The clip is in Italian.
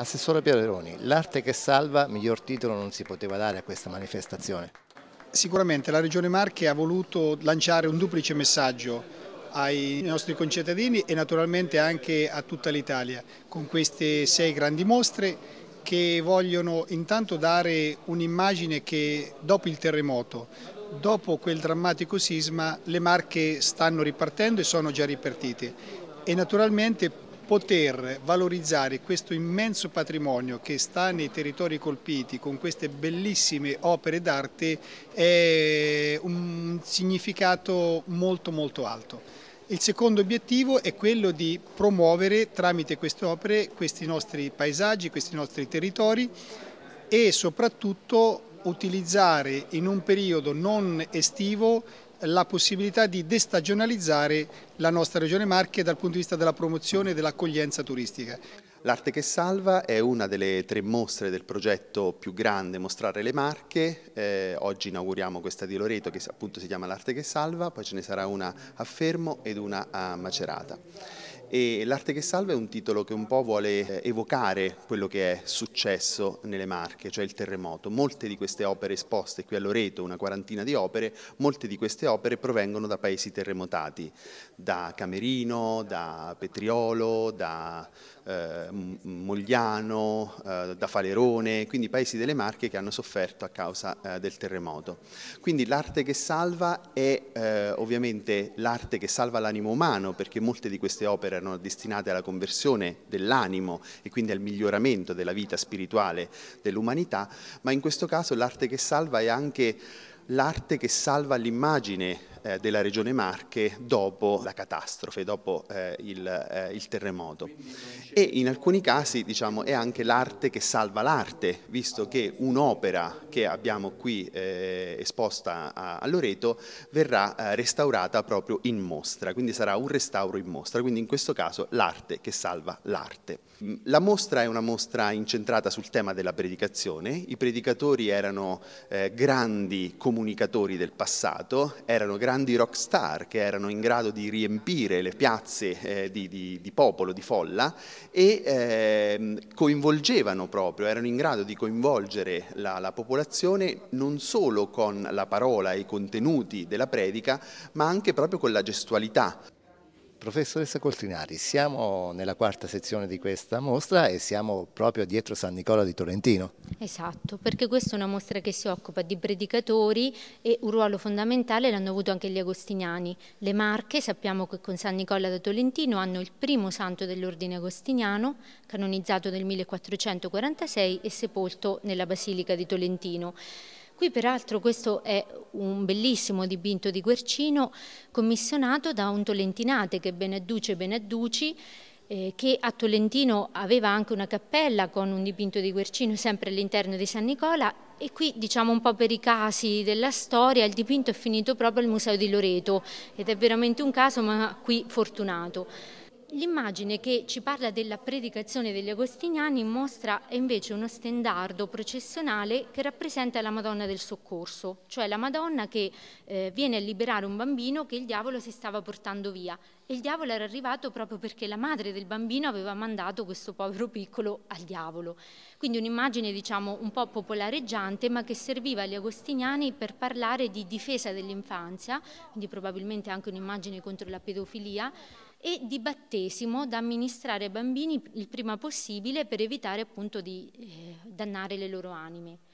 Assessore Pieroni, l'arte che salva, miglior titolo non si poteva dare a questa manifestazione. Sicuramente la Regione Marche ha voluto lanciare un duplice messaggio ai nostri concittadini e naturalmente anche a tutta l'Italia con queste sei grandi mostre che vogliono intanto dare un'immagine che dopo il terremoto, dopo quel drammatico sisma, le Marche stanno ripartendo e sono già ripartite e naturalmente poter valorizzare questo immenso patrimonio che sta nei territori colpiti con queste bellissime opere d'arte è un significato molto molto alto. Il secondo obiettivo è quello di promuovere tramite queste opere questi nostri paesaggi, questi nostri territori e soprattutto utilizzare in un periodo non estivo la possibilità di destagionalizzare la nostra regione Marche dal punto di vista della promozione e dell'accoglienza turistica. L'arte che salva è una delle tre mostre del progetto più grande Mostrare le Marche, eh, oggi inauguriamo questa di Loreto che appunto si chiama L'arte che salva, poi ce ne sarà una a Fermo ed una a Macerata e L'arte che salva è un titolo che un po' vuole eh, evocare quello che è successo nelle Marche, cioè il terremoto. Molte di queste opere esposte qui a Loreto, una quarantina di opere, molte di queste opere provengono da paesi terremotati, da Camerino, da Petriolo, da eh, Mogliano, eh, da Falerone, quindi paesi delle Marche che hanno sofferto a causa eh, del terremoto. Quindi l'arte che salva è eh, ovviamente l'arte che salva l'animo umano, perché molte di queste opere erano destinate alla conversione dell'animo e quindi al miglioramento della vita spirituale dell'umanità, ma in questo caso l'arte che salva è anche l'arte che salva l'immagine eh, della regione Marche dopo la catastrofe, dopo eh, il, eh, il, terremoto. E in alcuni casi diciamo, è anche l'arte che salva l'arte, visto che un'opera che abbiamo qui eh, esposta a, a, Loreto verrà eh, restaurata proprio in mostra, quindi sarà un restauro in mostra, quindi in questo caso l'arte che salva l'arte. Mm, la mostra è una mostra incentrata sul tema della predicazione, i predicatori erano eh, grandi comunicatori del passato, erano grandi grandi rockstar che erano in grado di riempire le piazze eh, di, di, di, popolo, di folla e eh, coinvolgevano proprio, erano in grado di coinvolgere la, la popolazione non solo con la parola e i contenuti della predica ma anche proprio con la gestualità. Professoressa Coltrinari, siamo nella quarta sezione di questa mostra e siamo proprio dietro San Nicola di Tolentino. Esatto, perché questa è una mostra che si occupa di predicatori e un ruolo fondamentale l'hanno avuto anche gli agostiniani. Le Marche, sappiamo che con San Nicola da Tolentino hanno il primo santo dell'ordine agostiniano, canonizzato nel 1446 e sepolto nella Basilica di Tolentino. Qui peraltro questo è un bellissimo dipinto di Guercino commissionato da un tolentinate che è Beneduce Benedduci, eh, che a Tolentino aveva anche una cappella con un dipinto di Guercino sempre all'interno di San Nicola e qui diciamo un po' per i casi della storia il dipinto è finito proprio al Museo di Loreto ed è veramente un caso ma qui fortunato. L'immagine che ci parla della predicazione degli agostiniani mostra invece uno stendardo processionale che rappresenta la Madonna del Soccorso, cioè la Madonna che eh, viene a liberare un bambino che il diavolo si stava portando via. E il diavolo era arrivato proprio perché la madre del bambino aveva mandato questo povero piccolo al diavolo. Quindi un'immagine diciamo un po' popolareggiante ma che serviva agli agostiniani per parlare di difesa dell'infanzia, quindi probabilmente anche un'immagine contro la pedofilia, e di battesimo da amministrare ai bambini il prima possibile per evitare appunto di eh, dannare le loro anime.